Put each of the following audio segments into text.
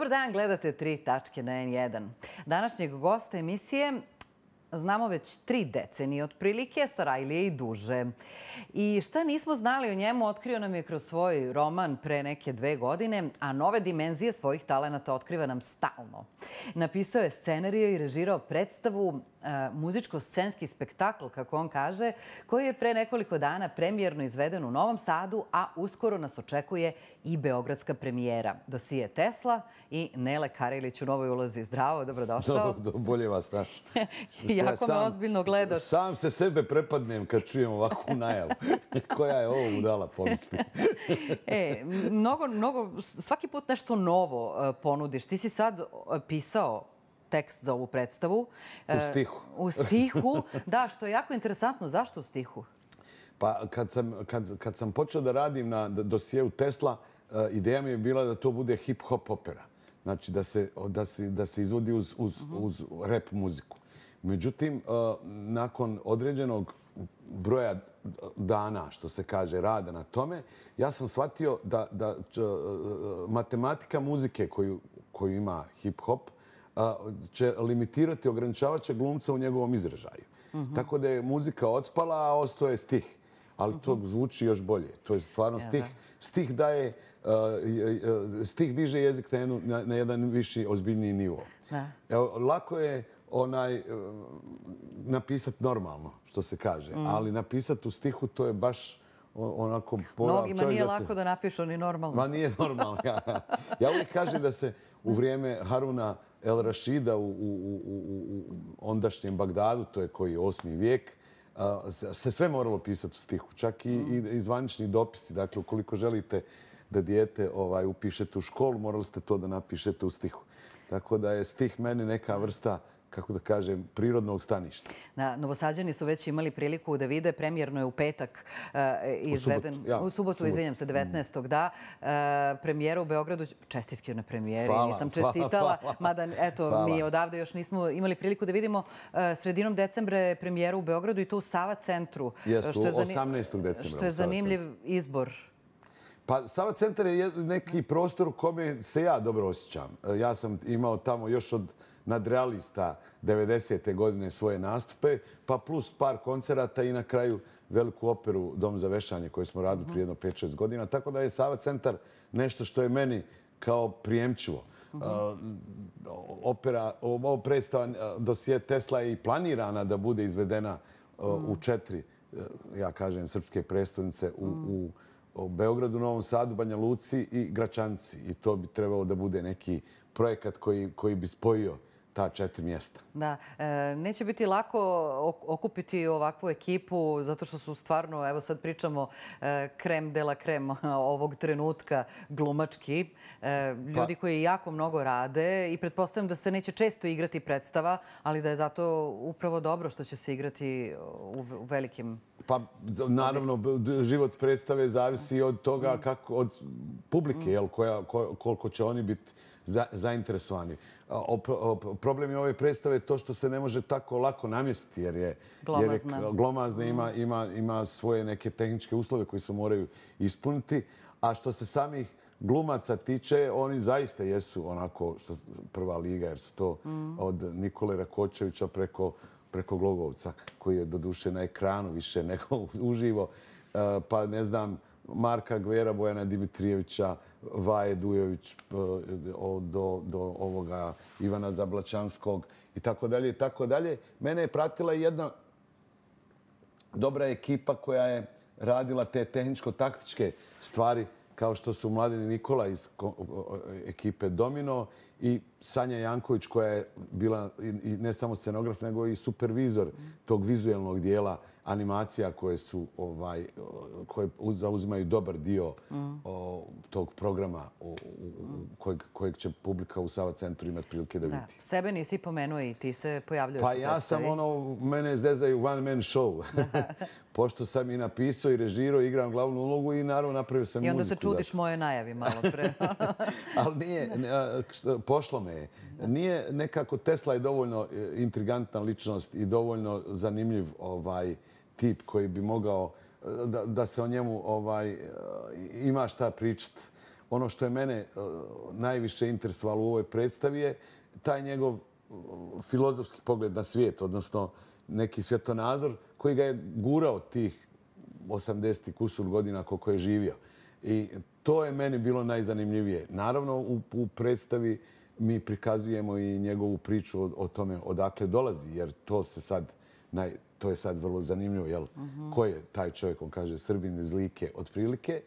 Dobar dan, gledate tri tačke na N1. Današnjeg gosta emisije znamo već tri decenije od prilike, Sarajlije i duže. I šta nismo znali o njemu, otkrio nam je kroz svoj roman pre neke dve godine, a nove dimenzije svojih talenata otkriva nam stalno. Napisao je scenariju i režirao predstavu E, muzičko-scenski spektakl, kako on kaže, koji je pre nekoliko dana premijerno izveden u Novom Sadu, a uskoro nas očekuje i beogradska premijera. Dosije Tesla i Nele Karilić u novoj ulozi. Zdravo, dobrodošao. Dobro, bolje vas naš. jako sam, me ozbiljno gledaš. Sam se sebe prepadnem kad čujem ovakvu najavu. Koja je ovo udala, pomisli. e, mnogo, mnogo, svaki put nešto novo e, ponudiš. Ti si sad e, pisao tekst za ovu predstavu. U e, stihu. U stihu. Da, što je jako interesantno. Zašto u stihu? Pa kad sam počeo da radim na dosijevu Tesla, e, ideja mi je bila da to bude hip-hop opera. Znači da se izvodi mhm. uz rap muziku. Međutim, e, nakon određenog broja dana, što se kaže, rada na tome, ja sam shvatio da matematika muzike koju ima hip-hop, će limitirati, ograničavaće glumca u njegovom izražaju. Tako da je muzika otpala, a osto je stih. Ali to zvuči još bolje. To je stvarno stih. Stih daje, stih diže jezik na jedan viši, ozbiljniji nivo. Lako je e, napisati normalno, što se kaže, mm. ali napisati u stihu to je baš onako... Mnogima nije lako da napišu ni normalno. Ma nije normalno. Ja uvijek kažem da se u vrijeme Haruna... El Rashida u, u, u, u, u ondašnjem Bagdadu, to je koji je osmi vijek, se sve moralo pisati u stihu. Čak i, i, mm. i zvanični dopisi. Dakle, ukoliko želite da dijete ovaj, upišete u školu, morali ste to da napišete u stihu. Tako da je stih meni neka vrsta kako da kažem, prirodnog staništa. Da, novosadđani su već imali priliku da vide, premjerno je u petak e, izveden, u subotu, izvinjam se, 19. Mm. da, e, premijera u Beogradu, čestitke na premijeri, nisam čestitala, mada, eto, mi odavde još nismo imali priliku da vidimo e, sredinom decembra premijera u Beogradu i to u Sava centru. Jesu, 18. decembra. Što je zanimljiv izbor. Pa Sava centar je neki prostor u kome se ja dobro osjećam. E, ja sam imao tamo još od nadrealista 90. godine svoje nastupe, pa plus par koncerata i na kraju veliku operu Dom za vešanje koju smo radili mhm. prije jedno 5-6 godina. Tako da je Sava centar nešto što je meni kao prijemčivo. Mhm. E, Ovo predstava e, dosije Tesla je i planirana da bude izvedena u mhm. četiri, ja kažem, srpske predstavnice u Sava o Beogradu, Novom Sadu, Banja Luci i Gračanci. I to bi trebalo da bude neki projekat koji, koji bi spojio ta četiri mjesta. Da, e, neće biti lako okupiti ovakvu ekipu, zato što su stvarno, evo sad pričamo, krem e, dela krem ovog trenutka glumački. E, pa- ljudi koji jako mnogo rade i pretpostavljam da se neće često igrati predstava, ali da je zato upravo dobro što će se igrati u velikim... Pa, naravno, život predstave zavisi od toga, mm. od publike, mm. koliko će oni biti zainteresovani problem i ove predstave to što se ne može tako lako namjestiti jer je glomazna, ima, mhm. ima, ima svoje neke tehničke uslove koje se moraju ispuniti. A što se samih glumaca tiče, oni zaista jesu onako što prva liga jer su to mhm. od Nikole Rakočevića preko, preko Glogovca koji je do duše na ekranu više nego uživo. E, pa ne znam... Marka Gvera, Bojana Dimitrijevića, Vaje Dujović do, do ovoga Ivana Zablačanskog i tako dalje i tako dalje. Mene je pratila jedna dobra ekipa koja je radila te tehničko-taktičke stvari kao što su Mladen Nikola iz ekipe Domino i Sanja Janković koja je bila ne samo scenograf nego i supervizor tog vizuelnog dijela animacija koje su ovaj koje zauzimaju dobar dio o, tog programa o, u, kojeg, kojeg će publika u Sava centru imati prilike da vidi. Da. Sebe nisi pomenuo i ti se pojavljuješ. Pa ja sam ono, mene zezaju one man show. pošto sam i napisao i režirao, igram glavnu ulogu i naravno napravio sam muziku. I onda se čudiš znači. moje najavi malo pre. Ali nije, pošlo me je. Nije nekako, Tesla je dovoljno e, intrigantna ličnost i dovoljno zanimljiv ovaj tip koji bi mogao e, da se o njemu ovaj e, ima šta pričat. Ono što je mene najviše interesovalo u ovoj predstavi je taj njegov filozofski pogled na svijet, odnosno neki svjetonazor koji ga je gurao tih 80. kusur godina koliko je živio. I to je meni bilo najzanimljivije. Naravno, u, u predstavi mi prikazujemo i njegovu priču o, tome odakle dolazi, jer to se sad naj, to je sad vrlo zanimljivo, jel? Mhm. Ko je taj čovjek, on kaže, Srbin iz like od prilike.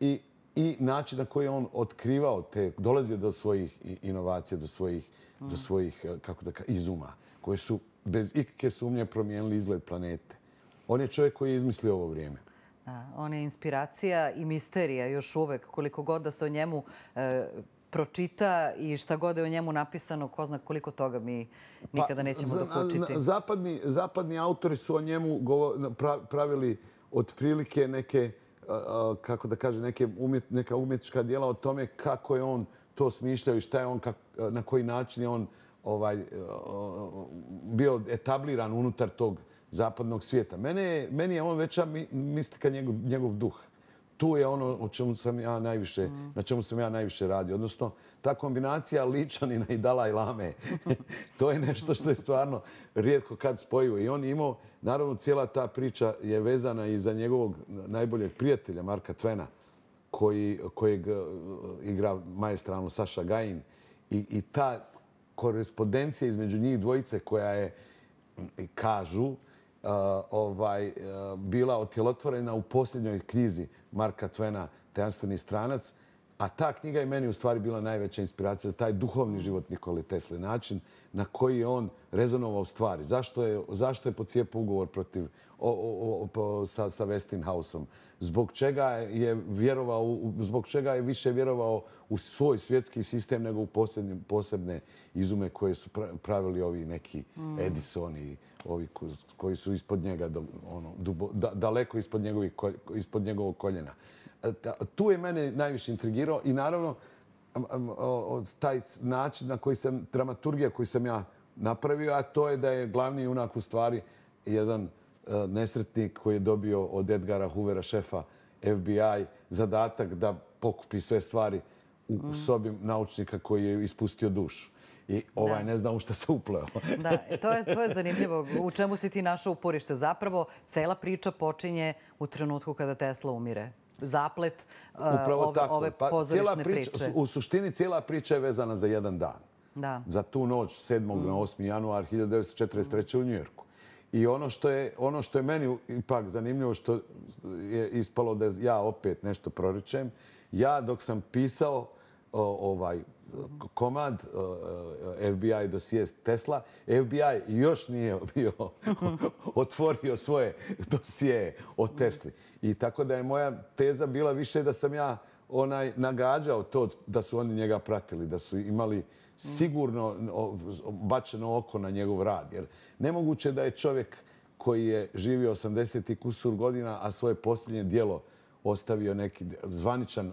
I, i način na koji on otkrivao te, dolazio do svojih inovacija, do svojih, do mhm. svojih e, kako da izuma, koje su bez ikakve sumnje promijenili izgled planete. On je čovjek koji je izmislio ovo vrijeme. Da, on je inspiracija i misterija još uvek. Koliko god da se o njemu e, pročita i šta god je o njemu napisano, ko zna koliko toga mi nikada pa, nećemo dokučiti. Zapadni, zapadni autori su o njemu pravili otprilike neke, e, e, kako da kažem, neke umjet, neka umjetička dijela o tome kako je on to smišljao i šta je on, kak, na koji način je on ovaj, e, bio etabliran unutar tog zapadnog svijeta. Mene, meni je on veća mistika njegov, njegov duh. Tu je ono o čemu sam ja najviše, na čemu sam ja najviše radio. Odnosno, ta kombinacija ličanina i Dalaj Lame, to je nešto što je stvarno rijetko kad spojivo. I on imao, naravno, cijela ta priča je vezana i za njegovog najboljeg prijatelja, Marka Tvena, koji, kojeg e, igra majestralno Saša Gajin. I, i ta korespondencija između njih dvojice koja je, kažu, e, ovaj, e, bila otjelotvorena u posljednjoj knjizi Marka Twena, Tejanstveni stranac, A ta knjiga je meni u stvari bila najveća inspiracija za taj duhovni život Nikole Tesle, način na koji je on rezonovao stvari. Zašto je zašto je pocijepo ugovor protiv, sa Westinghouse-om? Zbog čega je više vjerovao u svoj svjetski sistem nego u posebne izume koje su pravili ovi neki mm. Edison i ovi koji su ispod njega, ono, daleko ispod, ispod njegovog koljena tu je mene najviše intrigirao i naravno taj način na koji sam, dramaturgija koju sam ja napravio, a to je da je glavni junak u stvari jedan e, nesretnik koji je dobio od Edgara Hoovera, šefa FBI, zadatak da pokupi sve stvari u mm. sobi naučnika koji je ispustio dušu. I ovaj ne zna u šta se upleo. Da, e, to je zanimljivo. U čemu si ti našao uporište? Zapravo, cela priča počinje u trenutku kada Tesla umire zaplet e, ove pa pozorišne priče. U suštini cijela priča je vezana za jedan dan. Da. Za tu noć, 7. na 8. januar 1943. u Njujorku. I ono, ono što je meni ipak zanimljivo, što je ispalo da ja opet nešto proričem, ja dok sam pisao ovaj komad FBI dosije Tesla, FBI još nije otvorio svoje dosije o Tesli. I tako da je moja teza bila više da sam ja onaj nagađao to da su oni njega pratili, da su imali sigurno bačeno oko na njegov rad. Jer nemoguće da je čovjek koji je živio 80. i kusur godina, a svoje posljednje dijelo ostavio neki zvaničan,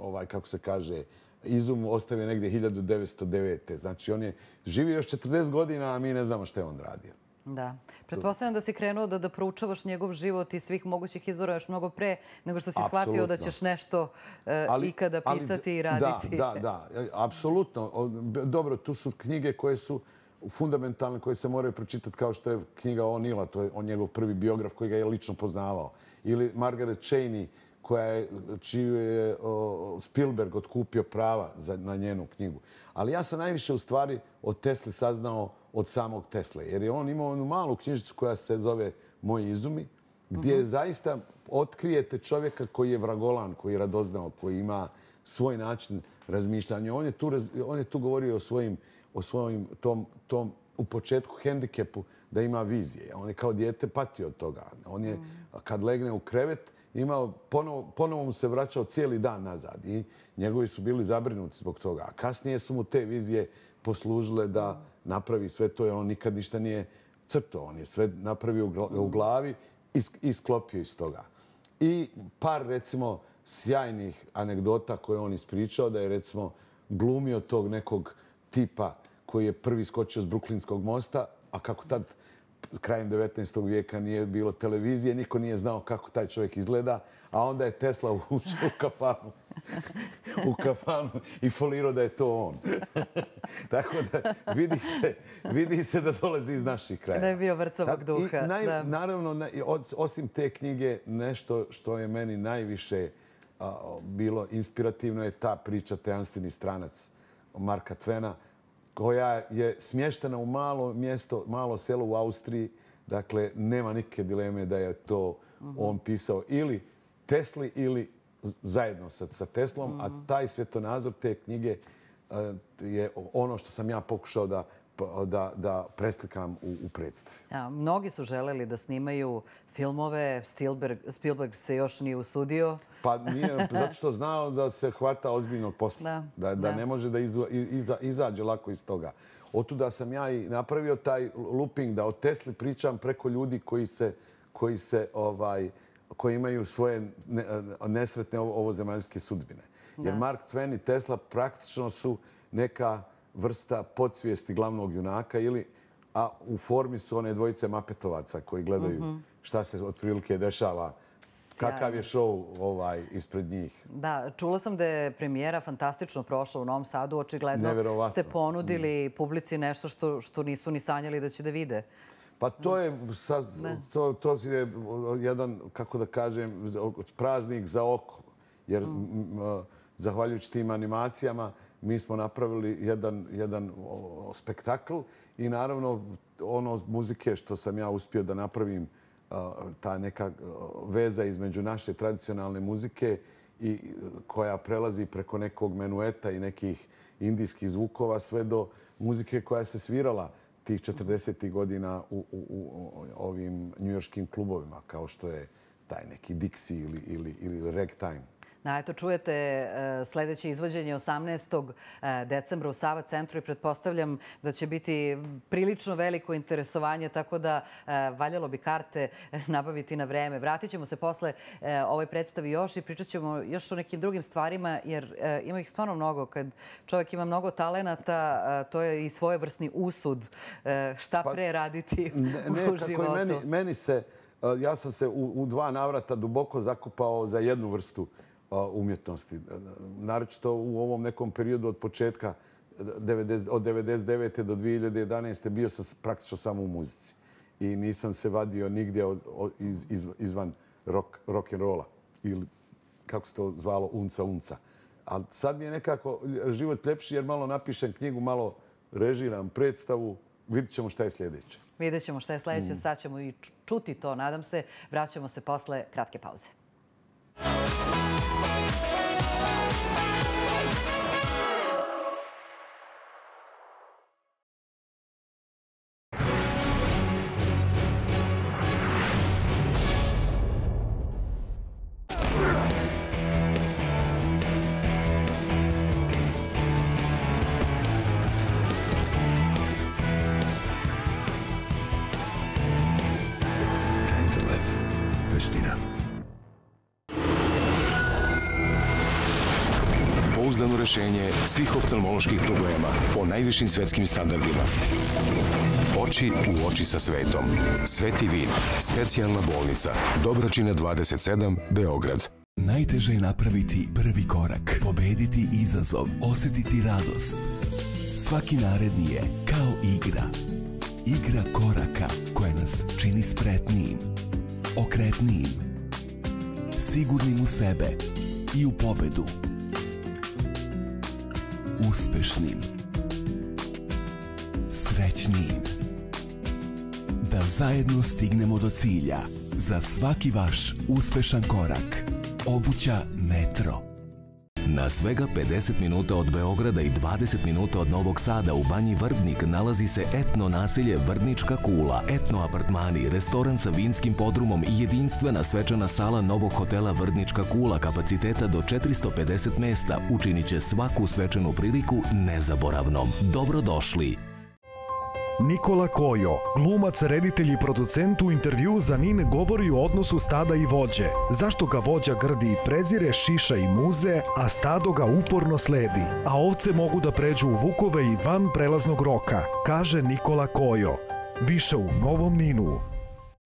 ovaj, kako se kaže, izum ostavio negdje 1909. Znači, on je živio još 40 godina, a mi ne znamo što je on radio. Da. Pretpostavljam da si krenuo da proučavaš njegov život i svih mogućih izvora još mnogo pre nego što si shvatio da ćeš nešto e, ikada pisati i raditi. Da, da, da. E, apsolutno. Dobro, tu su knjige koje su fundamentalne, koje se moraju pročitati kao što je knjiga o Nila, to je on njegov prvi biograf koji ga je lično poznavao. Ili Margaret Chaney, čiju je Spielberg otkupio prava na njenu knjigu. Ali ja sam najviše u stvari od Tesla saznao od samog Tesla. Jer je on imao onu malu knjižicu koja se zove Moji izumi, gdje mm zaista otkrijete čovjeka koji je vragolan, koji je radoznao, koji ima svoj način razmišljanja. On je tu, on je tu govorio o svojim, o svojim tom, tom u početku hendikepu da ima vizije. On je kao dijete patio od toga. On je, mhm. kad legne u krevet, imao, ponovo, ponovo mu se vraćao cijeli dan nazad i njegovi su bili zabrinuti zbog toga. A kasnije su mu te vizije poslužile da napravi sve to, jer on nikad ništa nije crto, on je sve napravio u glavi i sklopio iz toga. I par, recimo, sjajnih anegdota koje on ispričao, da je, recimo, glumio tog nekog tipa koji je prvi skočio s Bruklinskog mosta, a kako tad, krajem 19. vijeka, nije bilo televizije, niko nije znao kako taj čovjek izgleda, a onda je Tesla ušao u kafanu. u kafanu i folirao da je to on. Tako da vidi se, vidi se da dolazi iz naših kraja. Da je bio vrcovog duha. I naj, naravno, osim te knjige, nešto što je meni najviše a, bilo inspirativno je ta priča Tejanstveni stranac Marka Tvena, koja je smještena u malo mjesto, malo selo u Austriji. Dakle, nema nikakve dileme da je to mhm. on pisao ili Tesli ili zajedno sa, sa Teslom, a taj svjetonazor te knjige eh, je ono što sam ja pokušao da da, da preslikam u, u predstavi. mnogi su želeli da snimaju filmove. Spielberg, Spielberg se još nije usudio. Pa nije, zato što znao da se hvata ozbiljnog posla. Da, da, ne može da iza, izađe lako iz toga. Otuda sam ja i napravio taj looping da o Tesli pričam preko ljudi koji se, koji se ovaj, koji imaju svoje nesretne ovozemaljske sudbine. Jer Mark Twain i Tesla praktično su neka vrsta podsvijesti glavnog junaka, a u formi su one dvojice mapetovaca koji gledaju mhm. šta se od prilike dešava Kakav je ovaj ispred njih? Da, čula sam da je premijera fantastično prošla u Novom Sadu. Očigledno ste ponudili mhm. publici nešto što nisu ni sanjali da će da vide. Pa to je, sa, to, to je jedan, kako da kažem, praznik za oko. Jer mm. eh, zahvaljujući tim animacijama mi smo napravili jedan, jedan spektakl i naravno ono muzike što sam ja uspio da napravim eh, ta neka eh, veza između naše tradicionalne muzike i koja prelazi preko nekog menueta i nekih indijskih zvukova sve do muzike koja se svirala tih 40. godina u, u, u ovim njujorskim klubovima, kao što je taj neki Dixie ili, ili, ili Ragtime. Na eto, čujete e, sljedeće izvođenje 18. E, decembra u Sava centru i pretpostavljam da će biti prilično veliko interesovanje, tako da e, valjalo bi karte nabaviti na vreme. Vratit ćemo se posle ovoj predstavi još i pričat ćemo još o nekim drugim stvarima, jer ima ih stvarno mnogo. Kad čovjek ima mnogo talenata, to je i svojevrsni usud šta pa, pre raditi u životu. Meni se, ja sam se u dva navrata duboko zakupao za jednu vrstu umjetnosti. Naravno u ovom nekom periodu od početka, od 1999. do 2011. bio sam praktično samo u muzici. I nisam se vadio nigdje izvan rock'n'rolla ili kako se to zvalo, unca, unca. A sad mi je nekako život ljepši jer malo napišem knjigu, malo režiram predstavu, vidit ćemo šta je sljedeće. Vidit ćemo šta je sljedeće, mm. sad ćemo i čuti to, nadam se. Vraćamo se posle kratke pauze. rešenje svih oftalmoloških problema po najvišim svetskim standardima. Oči u oči sa svetom. Sveti vid. Specijalna bolnica. Dobročina 27. Beograd. Najteže je napraviti prvi korak. Pobediti izazov. Osjetiti radost. Svaki naredni je kao igra. Igra koraka koja nas čini spretnijim. Okretnijim. Sigurnim u sebe. I u pobedu uspešnim, srećnim, da zajedno stignemo do cilja za svaki vaš uspešan korak. Obuća METRO. Na svega 50 minuta od Beograda i 20 minuta od Novog Sada u Banji Vrdnik nalazi se etno naselje Vrdnička kula, etno apartmani, restoran sa vinskim podrumom i jedinstvena svečana sala novog hotela Vrdnička kula kapaciteta do 450 mesta učinit će svaku svečanu priliku nezaboravnom. Dobrodošli! Nikola Kojo, glumac, reditelj i producent u intervju za Nin govori o odnosu stada i vođe. Zašto ga vođa grdi i prezire, šiša i muze, a stado ga uporno sledi. A ovce mogu da pređu u vukove i van prelaznog roka, kaže Nikola Kojo. Više u Novom Ninu.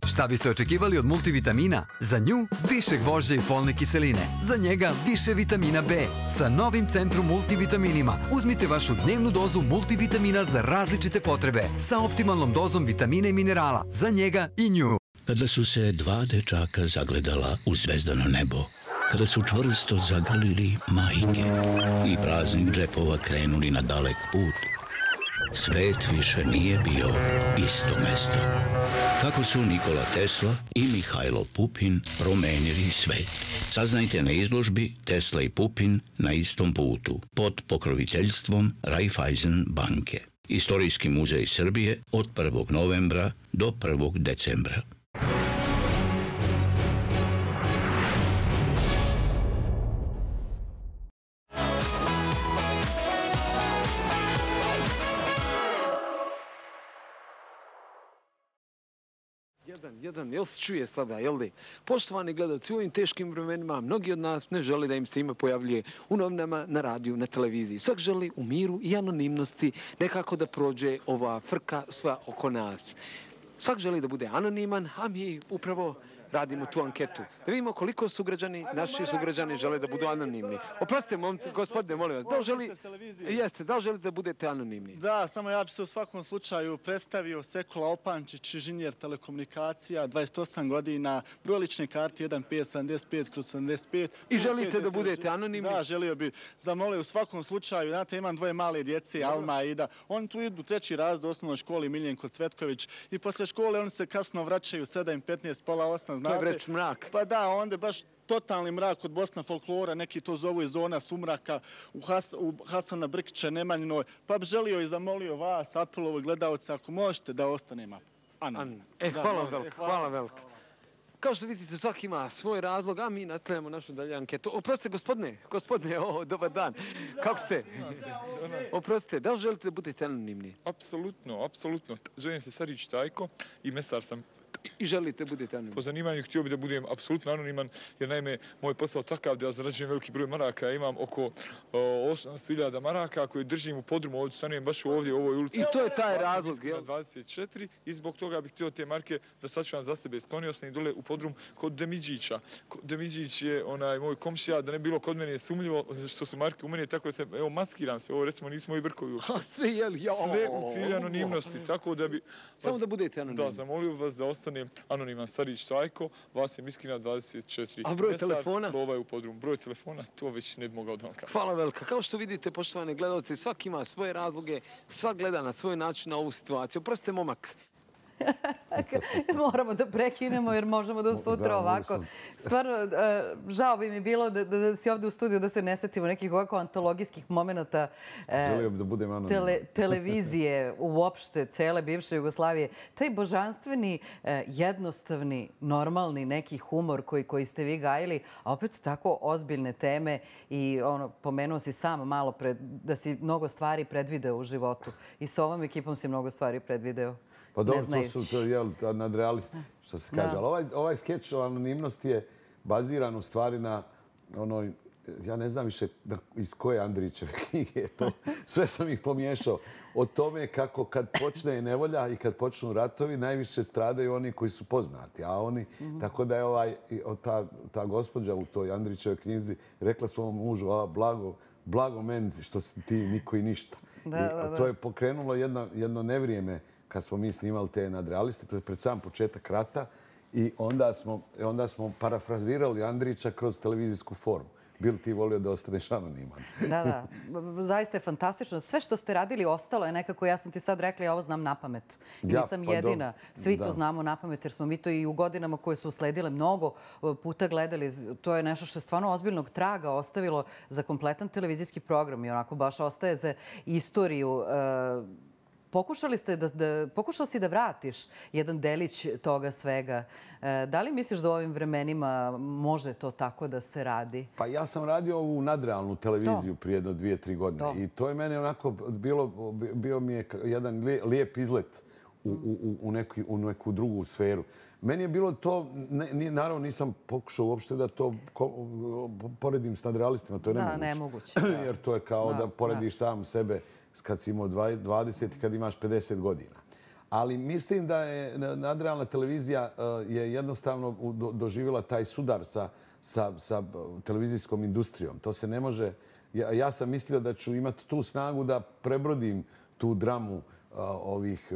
Šta biste očekivali od multivitamina? Za nju više gvožđe i folne kiseline. Za njega više vitamina B. Sa novim centrum multivitaminima uzmite vašu dnevnu dozu multivitamina za različite potrebe. Sa optimalnom dozom vitamina i minerala. Za njega i nju. Kada su se dva dečaka zagledala u zvezdano nebo, kada su čvrsto zagrlili majke i praznih džepova krenuli na dalek put, svet više nije bio isto mesto. Kako su Nikola Tesla i Mihajlo Pupin promenili svet? Saznajte na izložbi Tesla i Pupin na istom putu pod pokroviteljstvom Raiffeisen banke. Istorijski muzej Srbije od 1. novembra do 1. decembra. Jedan, jedan, jel se čuje sada, jel li? Poštovani gledalci, u ovim teškim vremenima mnogi od nas ne žele da im se ima pojavljuje u novinama, na radiju, na televiziji. Svak želi u miru i anonimnosti nekako da prođe ova frka sva oko nas. Svak želi da bude anoniman, a mi upravo radimo tu anketu. Da vidimo koliko su građani, naši su građani žele da budu anonimni. Oprostite, momci, gospodine, molim vas, da li želi, jeste, da li želi da budete anonimni? Da, samo ja bi se u svakom slučaju predstavio Sekula Opančić, inženjer telekomunikacija, 28 godina, broj lične karti 1575 kroz 75. I želite da budete anonimni? Da, želio bi. Zamole, u svakom slučaju, znate, imam dvoje male djece, Alma i Ida. Oni tu idu treći raz do osnovnoj školi Miljenko Cvetković i posle škole oni se kasno vraćaju 7, 15, pola 8, znate. Kevreć mrak. Pa da, onda baš totalni mrak od Bosna folklora, neki to zovu i zona sumraka u, Has, u Hasana Brkića, Nemanjinoj. Pa bi želio i zamolio vas, apelovo gledalce, ako možete da ostanemo. Anon. E, hvala, veliko, hvala, hvala veliko, Kao što vidite, svak ima svoj razlog, a mi nastavljamo našu dalje anketu. Oprostite, gospodine, gospodine, o, dobar dan. Kako ste? Oprostite, da li želite da budete anonimni? Apsolutno, apsolutno. Zovem se Sarić Tajko i mesar sam i želite budete anoniman. Po zanimanju htio bih da budem apsolutno anoniman, jer naime moj posao takav da zarađujem veliki broj maraka, imam oko 18.000 maraka koje držim u podrumu, ovdje stanujem baš ovdje u ovoj ulici. I to je taj razlog, jel? 24 i zbog toga bih htio te marke da sačuvam za sebe. Sponio sam i dole u podrum kod Demidžića. Demidžić je onaj moj komšija, da ne bilo kod mene sumljivo što su marke u mene, tako da se, evo, maskiram se, ovo recimo nismo moji brkovi uopšte. Sve, jel, jao. Sve u cilj anonimnosti, tako da bi... Samo da budete anonimni. Da, zamolio vas da ostane telefon je anoniman Sarić Čajko, vas je Miskina 24. A broj telefona? Lova je u podrum. Broj telefona, to već ne bi mogao da vam kažem. Hvala velika. Kao što vidite, poštovani gledalci, svak ima svoje razloge, svak gleda na svoj način na ovu situaciju. Prste momak. moramo da prekinemo jer možemo do sutra ovako. Stvarno, e, žao bi mi bilo da si ovdje u studiju da se ne setimo nekih ovako antologijskih momenta e, televizije uopšte cele bivše Jugoslavije. Taj božanstveni, e, jednostavni, normalni neki humor koji ste vi gajili, a opet tako ozbiljne teme i ono, pomenuo si sam malo da si mnogo stvari predvideo u životu i s ovom ekipom si mnogo stvari predvideo. Pa dobro, to su nadrealisti, što se kaže. Ali ovaj, ovaj skeč o anonimnosti je baziran u stvari na onoj... Ja ne znam više iz koje Andrićeve knjige. Sve sam ih pomiješao. O tome kako kad počne nevolja i kad počnu ratovi, najviše stradaju oni koji su poznati. A oni, mhm. tako da je ovaj, ta gospodja u toj Andrićeve knjizi rekla svom mužu, a blago meni što si ti niko i ništa. To je pokrenulo jedno nevrijeme kad smo mi snimali te nadrealiste, to je pred sam početak rata, i onda smo, onda smo parafrazirali Andrića kroz televizijsku formu. Bil ti volio da ostaneš anoniman. Da, da. Zaista je fantastično. Sve što ste radili ostalo je nekako, ja sam ti sad rekla, ja ovo znam na pamet. Ja pa jedina. Svi to znamo na pamet, jer smo mi to i u godinama koje su usledile mnogo e, puta gledali. To je nešto što je stvarno ozbiljnog traga ostavilo za kompletan televizijski program i onako baš ostaje za istoriju e, pokušali ste da, pokušao si da vratiš jedan delić toga svega. E, da li misliš da u ovim vremenima može to tako da se radi? Pa ja sam radio ovu nadrealnu televiziju prije jedno dvije, tri godine. I to je mene onako, bilo, bio mi je jedan lijep izlet u, u, u, neku, u neku drugu sferu. Meni je bilo to, ne, ne, naravno nisam pokušao uopšte da to poredim s nadrealistima, to je nemoguće. Da, nemoguće. Jer to je kao da, porediš sam sebe kad si imao 20 i kad imaš 50 godina. Ali mislim da je nadrealna televizija eh, je jednostavno doživjela taj sudar sa, sa, sa eh, televizijskom industrijom. To se ne može... Ja, ja sam mislio da ću imati tu snagu da prebrodim tu dramu eh, ovih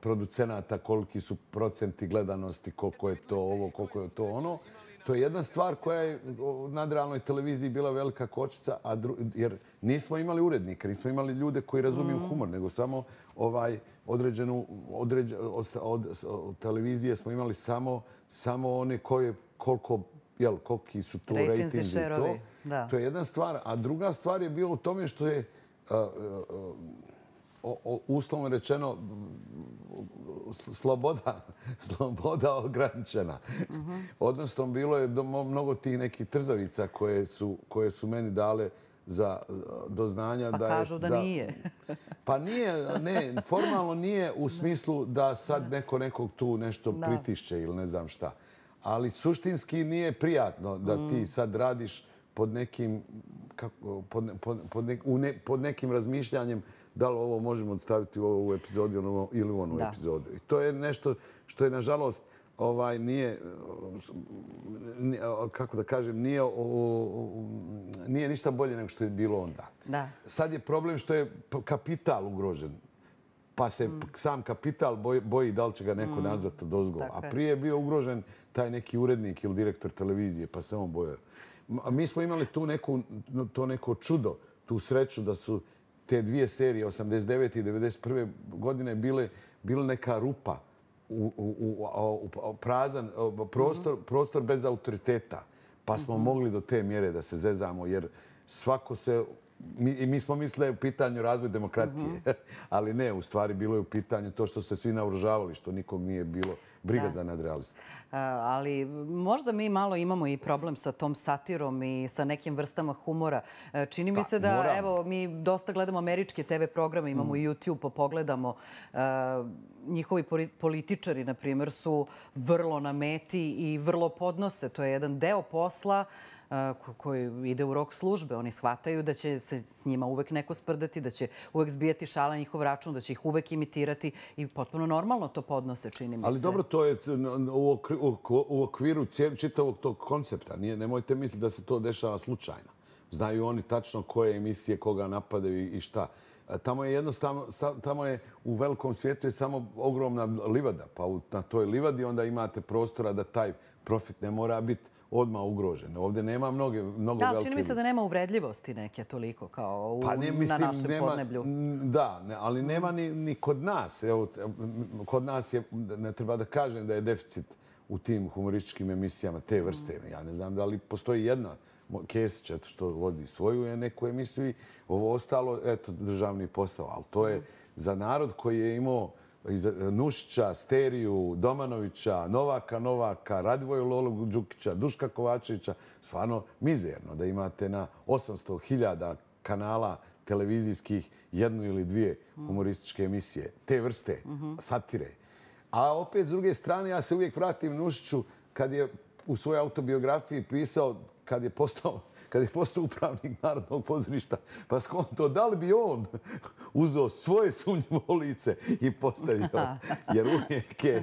producenata, koliki su procenti gledanosti, koliko je to ovo, koliko je to ono to je jedna stvar koja je na realnoj televiziji bila velika kočica, a jer nismo imali urednika, nismo imali ljude koji razumiju mm. humor, nego samo ovaj određenu određe, od, televizije smo imali samo samo one koje koliko jel koliki su tu rejtinzi to. To je jedna stvar, a druga stvar je bilo u tome što je uslovno rečeno, sloboda, sloboda ograničena. Mhm. Odnosno, bilo je mnogo tih nekih trzavica koje su meni dale za doznanja. Pa kažu da nije. Pa nije, ne, formalno nije u smislu da sad neko nekog tu nešto pritišće ili ne znam šta. Ali suštinski nije prijatno da ti mm. sad radiš pod nekim pod, pod, pod, pod nekim razmišljanjem da li ovo možemo odstaviti u ovu epizodu ili u onu da. epizodu. I to je nešto što je, nažalost, ovaj nije kako da kažem nije nije ništa bolje nego što je bilo onda. Da. Sad je problem što je kapital ugrožen. Pa se mm. sam kapital boji, boji da li će ga neko mm. nazvati dozgo. Dakle. A prije je bio ugrožen taj neki urednik ili direktor televizije, pa se on bojao mi smo imali tu neku, to neko čudo, tu sreću da su te dvije serije, 89. i 91. godine, bile, bile neka rupa, u, u, u, prazan prostor, mm -hmm. prostor bez autoriteta. Pa smo mm -hmm. mogli do te mjere da se zezamo, jer svako se... Mi, mi smo misle u pitanju razvoj demokratije, mm -hmm. ali ne, u stvari bilo je u pitanju to što se svi naoružavali, što nikog nije bilo briga za nadrealista. E, ali možda mi malo imamo i problem sa tom satirom i sa nekim vrstama humora. E, čini mi pa, se da, evo, mi dosta gledamo američke TV programe, imamo i mm. YouTube, pogledamo. E, njihovi političari, na primjer, su vrlo na meti i vrlo podnose. To je jedan deo posla koji ide u rok službe. Oni shvataju da će se s njima uvek neko sprdati, da će uvek zbijati šala njihov račun, da će ih uvek imitirati i potpuno normalno to podnose, čini mi se. Ali dobro, to je u okviru čitavog tog koncepta. Nemojte misliti da se to dešava slučajno. Znaju oni tačno koje emisije, koga napadaju i šta. Tamo je jednostavno, tamo je u velikom svijetu je samo ogromna livada. Pa na toj livadi onda imate prostora da taj profit ne mora biti odmah ugrožene. Ovdje nema mnoge, mnogo velike... Da, čini mi se da nema uvredljivosti neke toliko kao u, pa na našem podneblju. Da, ne, ali nema ni, ni kod nas. Evo, kod nas je, ne treba da kažem da je deficit u tim humorističkim emisijama te mm. vrste. Ja ne znam da li postoji jedna Kesića što vodi svoju neku emisiju i ovo ostalo, eto, državni posao. Ali to je mm. za narod koji je imao E, Nušića, Steriju, Domanovića, Novaka Novaka, Radivoju Lolog Đukića, Duška Kovačevića, stvarno mizerno da imate na 800.000 kanala televizijskih jednu ili dvije humorističke emisije. Te vrste, satire. A opet, s druge strane, ja se uvijek vratim Nušiću kad je u svojoj autobiografiji pisao, kad je postao kad je postao upravnik Narodnog pozorišta, pa skonto, da li bi on uzao svoje sumnjivo lice i postavio? Jer uvijek je,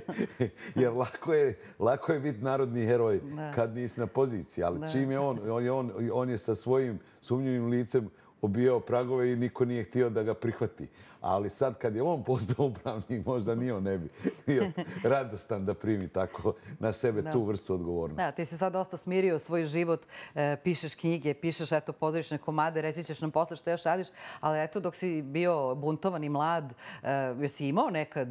jer lako je, lako je biti narodni heroj kad nisi na poziciji, ali čim je on, on, on, on je sa svojim sumnjivim licem obijao pragove i niko nije htio da ga prihvati. Ali sad kad je on postao upravnik, možda nije on ne bi bio radostan da primi tako na sebe tu vrstu odgovornosti. Da, ti si sad dosta smirio svoj život, e, pišeš knjige, pišeš eto pozorične komade, reći ćeš nam posle što još radiš, ali eto dok si bio buntovan i mlad, e, jesi imao nekad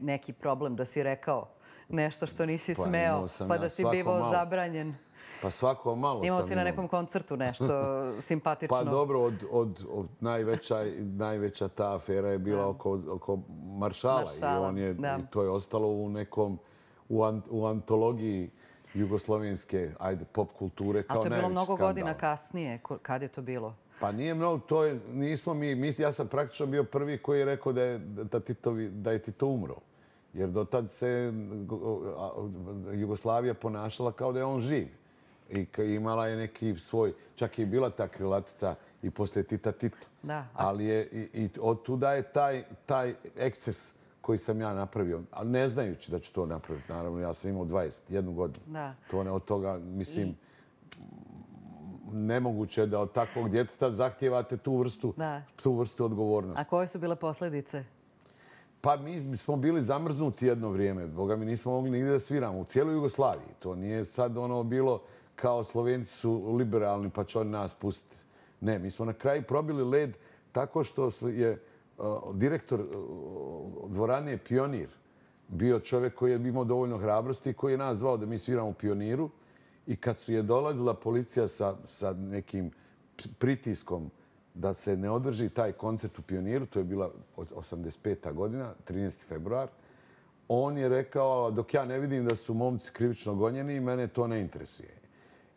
neki problem da si rekao nešto što nisi pa smeo pa da si bivao zabranjen? Pa svako malo sam imao. Imao si na nekom koncertu nešto simpatično. Pa dobro, od najveća ta afera je bila oko Maršala. I to je ostalo u nekom, u antologiji jugoslovenske pop kulture kao najveći skandal. A to je bilo mnogo godina kasnije. Kad je to bilo? Pa nije mnogo, to je, nismo mi, ja sam praktično bio prvi koji je rekao da je Tito umro. Jer do tad se Jugoslavija ponašala kao da je on živ i imala je neki svoj, čak je bila ta krilatica i poslije Tita Tita. Da. Ali je i, i od tuda je taj, taj eksces koji sam ja napravio, a ne znajući da ću to napraviti, naravno ja sam imao 21 godinu. Da. To ne od toga, mislim, nemoguće da od takvog djeteta zahtijevate tu vrstu, tu vrstu odgovornosti. A koje su bile posljedice? Pa mi smo bili zamrznuti jedno vrijeme. Boga mi nismo mogli nigdje da sviramo. U cijeloj Jugoslaviji. To nije sad ono bilo kao Slovenci su liberalni pa će oni nas pustiti. Ne, mi smo na kraju probili led tako što je e, direktor e, dvorane Pionir bio čovjek koji je imao dovoljno hrabrosti i koji je nas zvao da mi sviramo Pioniru. I kad su je dolazila policija sa, sa nekim pritiskom da se ne održi taj koncert u Pioniru, to je bila 85. godina, 13. februar, on je rekao, dok ja ne vidim da su momci krivično gonjeni, mene to ne interesuje.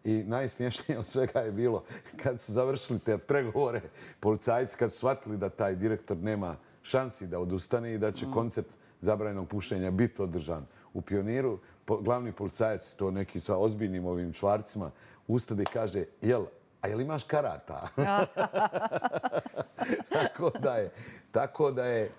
I najsmješnije od svega je bilo kad su završili te pregovore policajci, kad su shvatili da taj direktor nema šansi da odustane i da će mm. koncert zabranjenog pušenja biti održan u pioniru, glavni policajac to neki sa ozbiljnim ovim čvarcima ustade i kaže, jel, a jel imaš karata? tako da je, tako da je,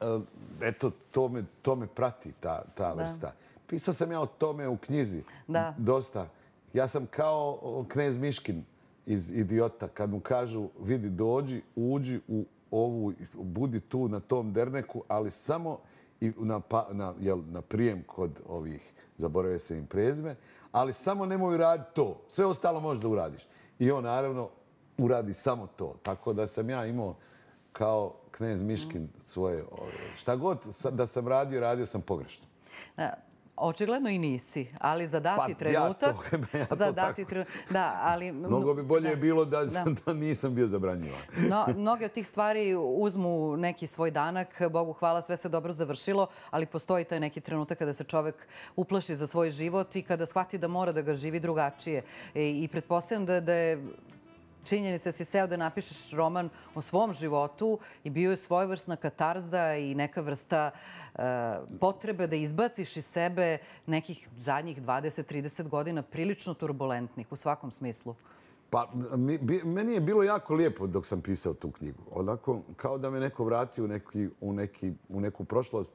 eh, eto, to me, to me prati ta, ta vrsta. Pisao sam ja o tome u knjizi. Da. Dosta. Ja sam kao knez Miškin iz Idiota, kad mu kažu vidi dođi, uđi u ovu, budi tu na tom derneku, ali samo i na, pa, na, jel, na prijem kod ovih, zaboravio se im prezme, ali samo nemoj uradi to, sve ostalo možeš da uradiš. I on naravno uradi samo to. Tako da sam ja imao kao knez Miškin svoje, šta god da sam radio, radio sam pogrešno. Očigledno i nisi, ali za dati trenutak... Pa ja to tako. Tre... Da, ali... Mnogo bi bolje bilo da, da. nisam bio zabranjivan. No, mnoge od tih stvari uzmu neki svoj danak. Bogu hvala, sve se dobro završilo, ali postoji taj neki trenutak kada se čovek uplaši za svoj život i kada shvati da mora da ga živi drugačije. I, e, i pretpostavljam da, da je činjenica si seo da napišeš roman o svom životu i bio je svojvrsna katarza i neka vrsta e, potrebe da izbaciš iz sebe nekih zadnjih 20-30 godina prilično turbulentnih u svakom smislu. Pa, meni je bilo jako lijepo dok sam pisao tu knjigu. Onako, kao da me neko vrati u neki, u, neku prošlost.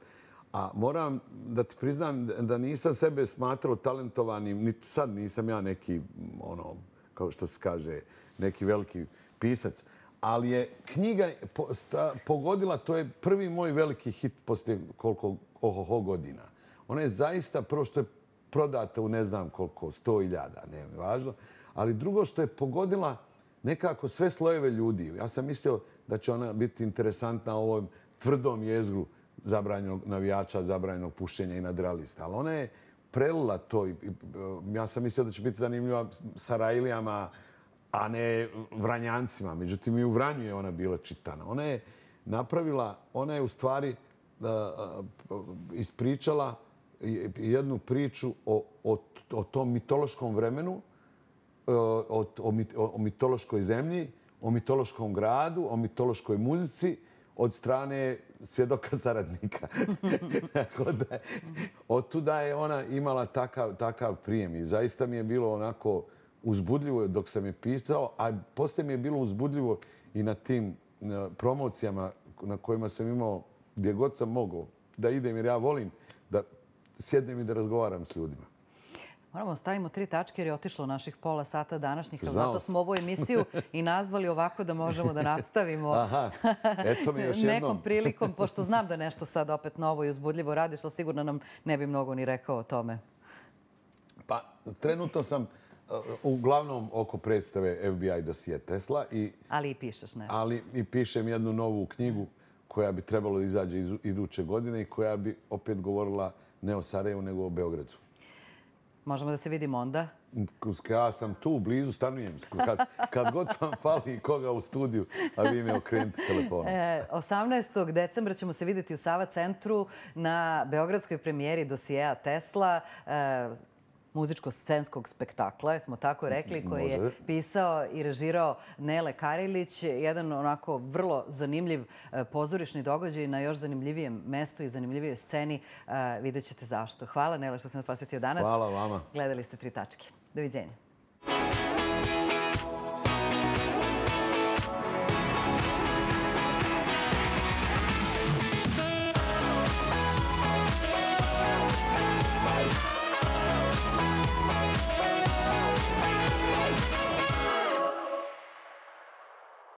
A moram da ti priznam da nisam sebe smatrao talentovanim, ni sad nisam ja neki, ono, kao što se kaže, neki veliki pisac, ali je knjiga pogodila, to je prvi moj veliki hit poslije koliko ohoho godina. Ona je zaista prvo što je prodata u ne znam koliko, sto iljada, ne mi važno, ali drugo što je pogodila nekako sve slojeve ljudi. Ja sam mislio da će ona biti interesantna u ovom tvrdom jezgu zabranjenog navijača, zabranjenog pušćenja i nadralista. Ali ona je prelila to. Ja sam mislio da će biti zanimljiva Sarajlijama, Sarajlijama, a ne Vranjancima. Međutim, i u Vranju je ona bila čitana. Ona je napravila, ona je u stvari uh, uh, ispričala jednu priču o, o, o tom mitološkom vremenu, uh, o, o, o mitološkoj zemlji, o mitološkom gradu, o mitološkoj muzici od strane svjedoka zaradnika. Tako da, od tuda je ona imala takav, takav prijem i zaista mi je bilo onako uzbudljivo dok sam je pisao, a posle mi je bilo uzbudljivo i na tim promocijama na kojima sam imao gdje god sam mogao da idem jer ja volim da sjednem i da razgovaram s ljudima. Moramo stavimo tri tačke jer je otišlo naših pola sata današnjih. Zato smo ovu emisiju i nazvali ovako da možemo da nastavimo nekom prilikom, pošto znam da nešto sad opet novo i uzbudljivo radi, što sigurno nam ne bi mnogo ni rekao o tome. Pa, trenutno sam... Uh, uglavnom oko predstave FBI dosije Tesla. Ali i pišeš nešto. Ali i pišem jednu novu knjigu koja bi trebalo izađe iduće godine i koja bi opet govorila ne o Sarajevu nego o Beogradu. Možemo da se vidimo onda? Ja sam tu, blizu, stanujem. Kad god vam fali koga u studiju, a vi me okrenite telefonom. E, 18. decembra ćemo se vidjeti u Sava centru na Beogradskoj premijeri dosijeja Tesla. E, muzičko-scenskog spektakla, smo tako rekli, koji je pisao i režirao Nele Karilić. Jedan onako vrlo zanimljiv e, pozorišni događaj na još zanimljivijem mestu i zanimljivijoj sceni. E, vidjet ćete zašto. Hvala Nele što sam vas posjetio danas. Hvala vama. Gledali ste tri tačke. Doviđenje.